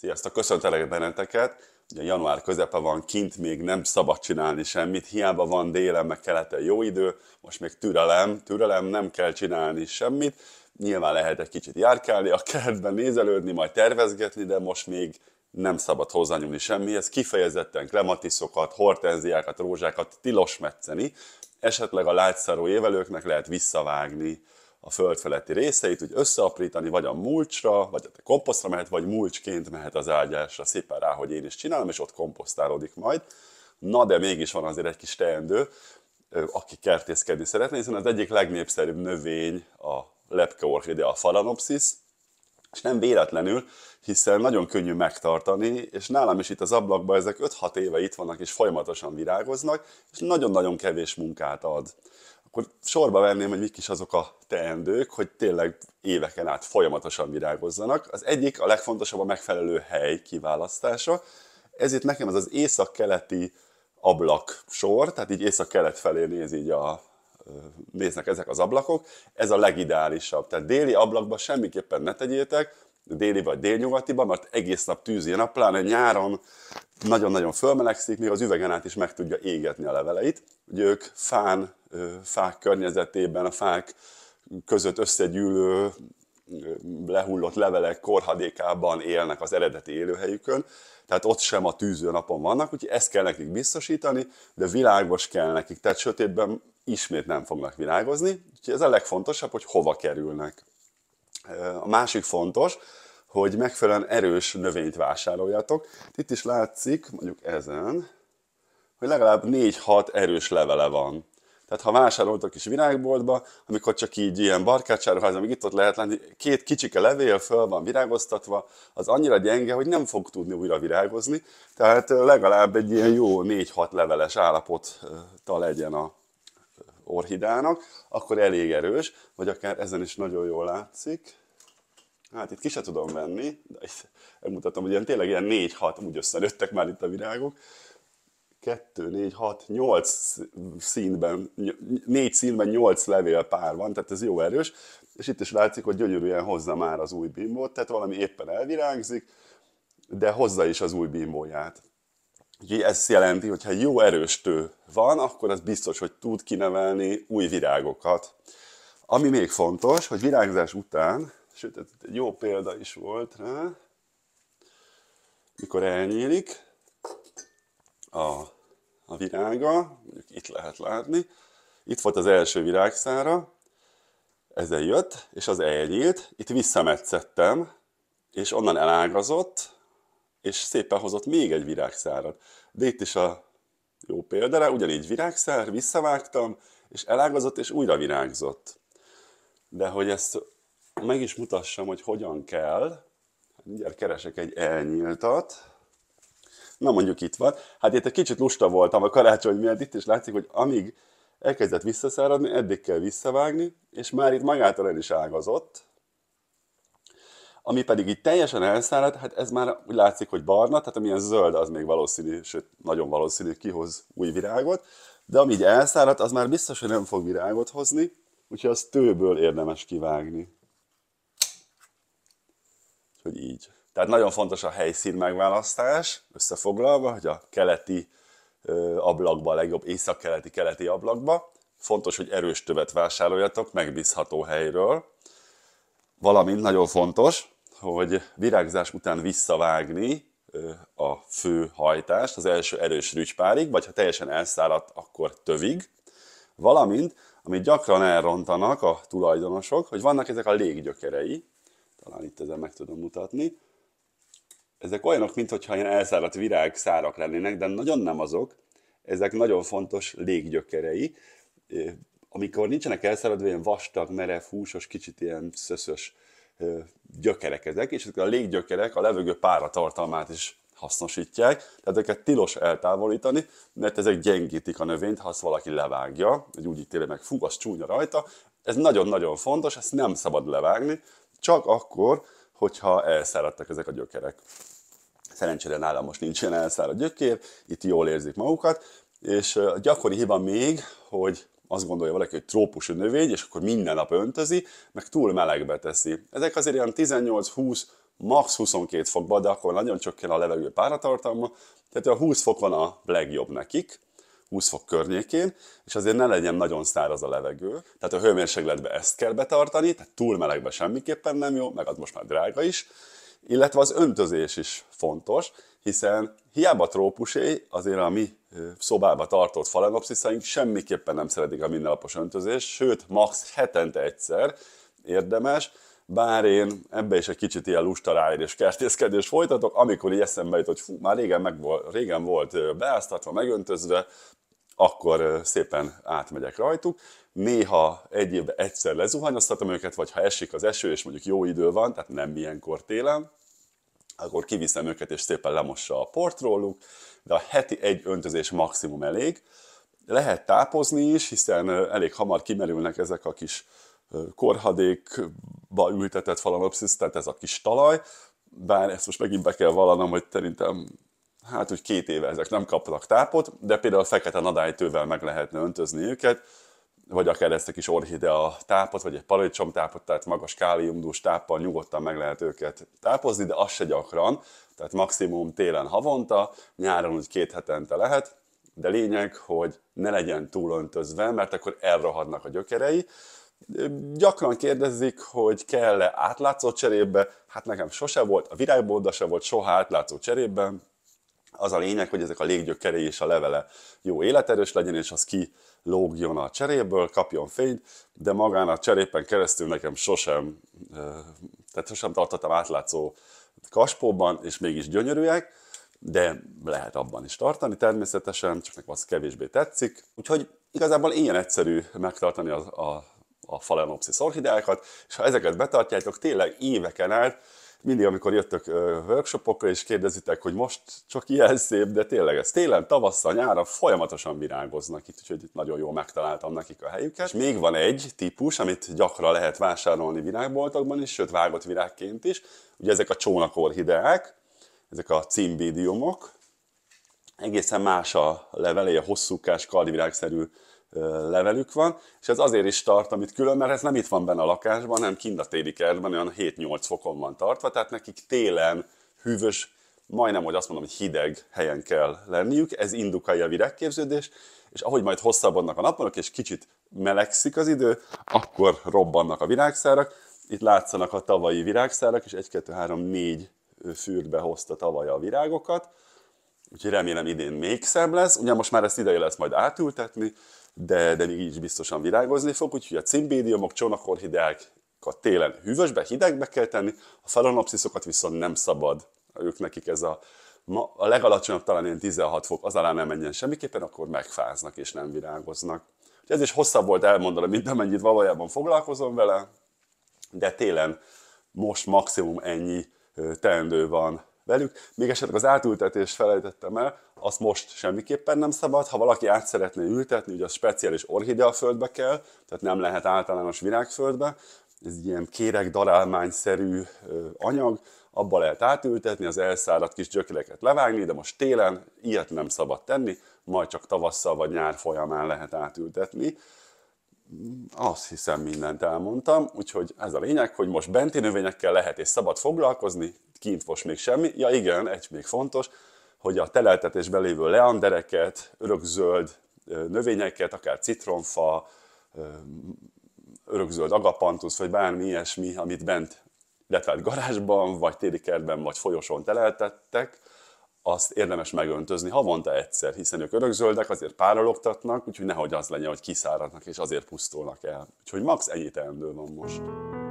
Sziasztok, köszöntelek benneteket! Ugye január közepe van, kint még nem szabad csinálni semmit, hiába van délen, meg keleten jó idő, most még türelem, türelem, nem kell csinálni semmit. Nyilván lehet egy kicsit járkálni, a kertben nézelődni, majd tervezgetni, de most még nem szabad hozzányúlni semmihez, kifejezetten klematiszokat, hortenziákat, rózsákat tilos metszeni, esetleg a látszáró évelőknek lehet visszavágni a föld feletti részeit úgy összeaprítani, vagy a mulcsra, vagy a komposztra mehet, vagy mulcsként mehet az ágyásra, szépen rá, hogy én is csinálom, és ott komposztálódik majd. Na de mégis van azért egy kis teendő, aki kertészkedni szeretné, hiszen az egyik legnépszerűbb növény a lepkeorchidea, a falanopsis, és nem véletlenül, hiszen nagyon könnyű megtartani, és nálam is itt az ablakban ezek 5-6 éve itt vannak, és folyamatosan virágoznak, és nagyon-nagyon kevés munkát ad akkor sorba venném, hogy mik is azok a teendők, hogy tényleg éveken át folyamatosan virágozzanak. Az egyik, a legfontosabb a megfelelő hely kiválasztása. Ezért nekem ez az észak-keleti ablak sor, tehát így észak-kelet felé néz így a, néznek ezek az ablakok, ez a legideálisabb. Tehát déli ablakba semmiképpen ne tegyétek, déli vagy délnyugatiba, mert egész nap tűzi nap, pláne nyáron nagyon-nagyon fölmelegszik, még az üvegen át is meg tudja égetni a leveleit. Ugye ők fán, fák környezetében, a fák között összegyűlő, lehullott levelek korhadékában élnek az eredeti élőhelyükön, tehát ott sem a tűző napon vannak, úgyhogy ezt kell nekik biztosítani, de világos kell nekik, tehát sötétben ismét nem fognak virágozni, úgyhogy ez a legfontosabb, hogy hova kerülnek. A másik fontos, hogy megfelelően erős növényt vásároljatok. Itt is látszik, mondjuk ezen, hogy legalább 4-6 erős levele van. Tehát ha vásároltok is virágboltba, amikor csak így ilyen barkácsáruházban, amíg itt ott lehet lenni, két kicsike levél föl van virágoztatva, az annyira gyenge, hogy nem fog tudni újra virágozni, tehát legalább egy ilyen jó 4-6 leveles állapota legyen a orhidának, akkor elég erős, vagy akár ezen is nagyon jól látszik. Hát itt ki se tudom venni, de megmutatom, hogy ilyen, tényleg ilyen 4-6, úgy összenőttek már itt a virágok. 2, 4, 6, 8 színben, 4 színben 8 levél pár van, tehát ez jó erős, és itt is látszik, hogy gyönyörűen hozza már az új bimbót, tehát valami éppen elvirágzik, de hozza is az új bimbóját. Úgyhogy ez jelenti, hogy ha jó erős tő van, akkor az biztos, hogy tud kinevelni új virágokat. Ami még fontos, hogy virágzás után, sőt, ez egy jó példa is volt rá, mikor elnyílik a, a virága, mondjuk itt lehet látni, itt volt az első virágszára, ezen jött, és az elnyílt, itt visszametszettem, és onnan elágazott, és szépen hozott még egy virágszárat. De itt is a jó példára, ugyanígy virágszár, visszavágtam, és elágazott, és újra virágzott. De hogy ezt meg is mutassam, hogy hogyan kell, mindjárt keresek egy elnyíltat, na mondjuk itt van. Hát itt egy kicsit lusta voltam a karácsony miatt itt, is látszik, hogy amíg elkezdett visszaszáradni, eddig kell visszavágni, és már itt magától el is ágazott ami pedig itt teljesen elszállt, hát ez már úgy látszik, hogy barna, tehát amilyen zöld, az még valószínű, sőt, nagyon valószínű, kihoz új virágot, de ami így az már biztos, hogy nem fog virágot hozni, úgyhogy az tőből érdemes kivágni. Hogy így. Tehát nagyon fontos a helyszín megválasztás, összefoglalva, hogy a keleti ablakba, a legjobb északkeleti keleti ablakba. Fontos, hogy erős tövet vásároljatok megbízható helyről. Valamint nagyon fontos, hogy virágzás után visszavágni a fő hajtást az első erős rügypárig, vagy ha teljesen elszáradt, akkor tövig, valamint, amit gyakran elrontanak a tulajdonosok, hogy vannak ezek a léggyökerei, talán itt ezen meg tudom mutatni, ezek olyanok, mintha ilyen elszáradt virág szárak lennének, de nagyon nem azok, ezek nagyon fontos léggyökerei, amikor nincsenek elszáradva, ilyen vastag, merev, húsos, kicsit ilyen szöszös gyökerek ezek, és ezek a léggyökerek a levegő páratartalmát is hasznosítják, tehát ezeket tilos eltávolítani, mert ezek gyengítik a növényt, ha azt valaki levágja, hogy úgy ítéli meg, fú, az csúnya rajta. Ez nagyon-nagyon fontos, ezt nem szabad levágni, csak akkor, hogyha elszáradtak ezek a gyökerek. Szerencsére nálam most nincs ilyen elszáradt gyökér, itt jól érzik magukat, és a gyakori hiba még, hogy azt gondolja valaki, hogy trópusi növény, és akkor minden nap öntözi, meg túl melegbe teszi. Ezek azért ilyen 18-20, max 22 fokba, de akkor nagyon csökken a levegő páratartalma, tehát a 20 fok van a legjobb nekik, 20 fok környékén, és azért ne legyen nagyon száraz a levegő. Tehát a hőmérsékletbe ezt kell betartani, tehát túl melegbe semmiképpen nem jó, meg az most már drága is, illetve az öntözés is fontos, hiszen hiába trópusé, azért a mi szobába tartott falenopsziszaink semmiképpen nem szeretik a mindennapos öntözést, sőt, max. hetente egyszer érdemes, bár én ebbe is egy kicsit ilyen lusta és kertészkedés folytatok, amikor így eszembe jut, hogy fú, már régen, meg volt, régen volt beáztatva, megöntözve, akkor szépen átmegyek rajtuk. Néha egy évben egyszer lezuhanyoztatom őket, vagy ha esik az eső, és mondjuk jó idő van, tehát nem ilyenkor télen, akkor kiviszem őket, és szépen lemossa a port róluk, de a heti egy öntözés maximum elég. Lehet tápozni is, hiszen elég hamar kimerülnek ezek a kis korhadékba ültetett falanopszis, tehát ez a kis talaj, bár ezt most megint be kell vallanom, hogy szerintem hát úgy két éve ezek nem kaptak tápot, de például a fekete nadálytővel meg lehetne öntözni őket, vagy akár ezt a kis orhidea tápot, vagy egy paradicsom tápot, tehát magas káliumdús táppal nyugodtan meg lehet őket tápozni, de az se gyakran, tehát maximum télen havonta, nyáron úgy két hetente lehet, de lényeg, hogy ne legyen túlöntözve, mert akkor elrohadnak a gyökerei. Gyakran kérdezik, hogy kell-e átlátszó cserébe, hát nekem sose volt, a virágbolda se volt soha átlátszó cserében, az a lényeg, hogy ezek a léggyökerei és a levele jó életerős legyen, és az lógjon a cseréből, kapjon fényt, de magán a cserépen keresztül nekem sosem, tehát sosem tartottam átlátszó kaspóban, és mégis gyönyörűek, de lehet abban is tartani természetesen, csak nekem az kevésbé tetszik. Úgyhogy igazából ilyen egyszerű megtartani a, a, a Phalaenopsis orchideákat, és ha ezeket betartjátok, tényleg éveken át mindig, amikor jöttök workshopokra, és kérdezitek, hogy most csak ilyen szép, de tényleg ez télen, tavasszal, nyára folyamatosan virágoznak itt, úgyhogy itt nagyon jól megtaláltam nekik a helyüket. És még van egy típus, amit gyakran lehet vásárolni virágboltokban is, sőt vágott virágként is, ugye ezek a csónakorhideák, ezek a címbédiumok, egészen más a levelé, a hosszúkás, kardivirágszerű levelük van, és ez azért is tart, amit külön, mert ez nem itt van benne a lakásban, hanem kint a téli kertben, olyan 7-8 fokon van tartva, tehát nekik télen hűvös, majdnem, hogy azt mondom, hogy hideg helyen kell lenniük, ez indukálja a virágképződés, és ahogy majd hosszabbodnak a napok és kicsit melegszik az idő, akkor robbannak a virágszárak. Itt látszanak a tavalyi virágszárak, és 1, 2, 3, 4 fürdbe hozta tavaly a virágokat, úgyhogy remélem idén még szebb lesz. Ugye most már ezt ideje lesz majd átültetni, de, de még így is biztosan virágozni fog, úgyhogy a cimbédiumok, a télen hűvösbe, hidegbe kell tenni, a falanopsziszokat viszont nem szabad. Ők nekik ez a, ma, a legalacsonyabb talán ilyen 16 fok, az alá nem menjen semmiképpen, akkor megfáznak és nem virágoznak. Úgyhogy ez is hosszabb volt elmondani, mint amennyit valójában foglalkozom vele, de télen most maximum ennyi teendő van velük. Még esetleg az átültetést felejtettem el, azt most semmiképpen nem szabad. Ha valaki át szeretné ültetni, ugye az speciális földbe kell, tehát nem lehet általános virágföldbe, ez ilyen kéreg darálmányszerű anyag, abba lehet átültetni, az elszáradt kis gyökereket levágni, de most télen ilyet nem szabad tenni, majd csak tavasszal vagy nyár folyamán lehet átültetni azt hiszem mindent elmondtam, úgyhogy ez a lényeg, hogy most benti növényekkel lehet és szabad foglalkozni, kint most még semmi. Ja igen, egy még fontos, hogy a teleltetésben lévő leandereket, örökzöld növényeket, akár citromfa, örökzöld agapantusz, vagy bármi ilyesmi, amit bent, illetve hát garázsban, vagy téli kertben, vagy folyosón teleltettek, azt érdemes megöntözni havonta egyszer, hiszen ők örökzöldek, azért párologtatnak, úgyhogy nehogy az legyen, hogy kiszáradnak és azért pusztulnak el. Úgyhogy max ennyi teendő van most.